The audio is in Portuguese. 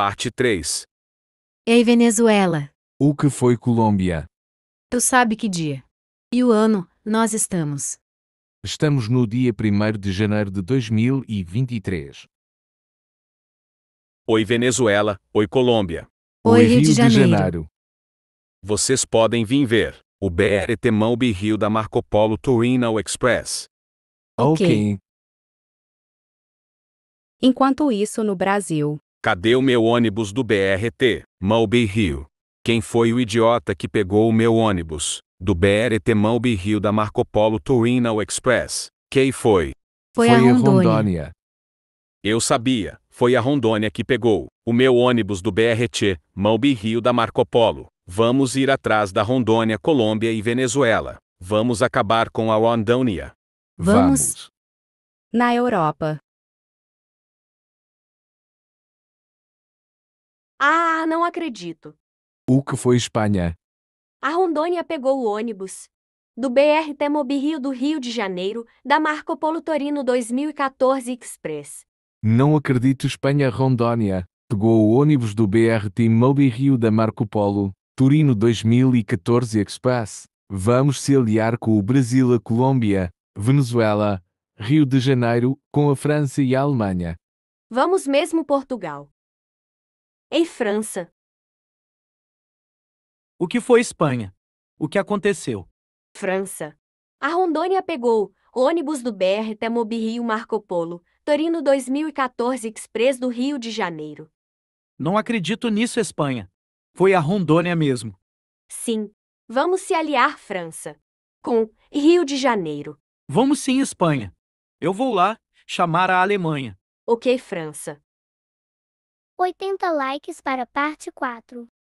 Parte 3. Ei, Venezuela. O que foi Colômbia? Tu sabe que dia. E o ano, nós estamos. Estamos no dia 1 de janeiro de 2023. Oi, Venezuela. Oi, Colômbia. Oi, Rio, de, Janeiro. Vocês podem vir ver o BRT Malbi Rio da Marco Polo Torino Express. Ok. Enquanto isso, no Brasil. Cadê o meu ônibus do BRT? Malby Rio. Quem foi o idiota que pegou o meu ônibus? Do BRT Malby Rio da Marco Polo Turinal Express. Quem foi? Foi, foi a Rondônia. Rondônia. Eu sabia, foi a Rondônia que pegou o meu ônibus do BRT Malby Rio da Marco Polo. Vamos ir atrás da Rondônia, Colômbia e Venezuela. Vamos acabar com a Rondônia. Vamos. Vamos. Na Europa. Ah, não acredito. O que foi Espanha? A Rondônia pegou o ônibus. Do BRT Mobirio do Rio de Janeiro, da Marco Polo Torino 2014 Express. Não acredito Espanha Rondônia. Pegou o ônibus do BRT Mobirio da Marco Polo, Torino 2014 Express. Vamos se aliar com o Brasil, a Colômbia, Venezuela, Rio de Janeiro, com a França e a Alemanha. Vamos mesmo Portugal em França. O que foi Espanha? O que aconteceu? França. A Rondônia pegou ônibus do BR Temobi Rio Marco Polo, Torino 2014 Express do Rio de Janeiro. Não acredito nisso, Espanha. Foi a Rondônia mesmo. Sim. Vamos se aliar, França. Com Rio de Janeiro. Vamos sim, Espanha. Eu vou lá chamar a Alemanha. Ok, França. 80 likes para parte 4.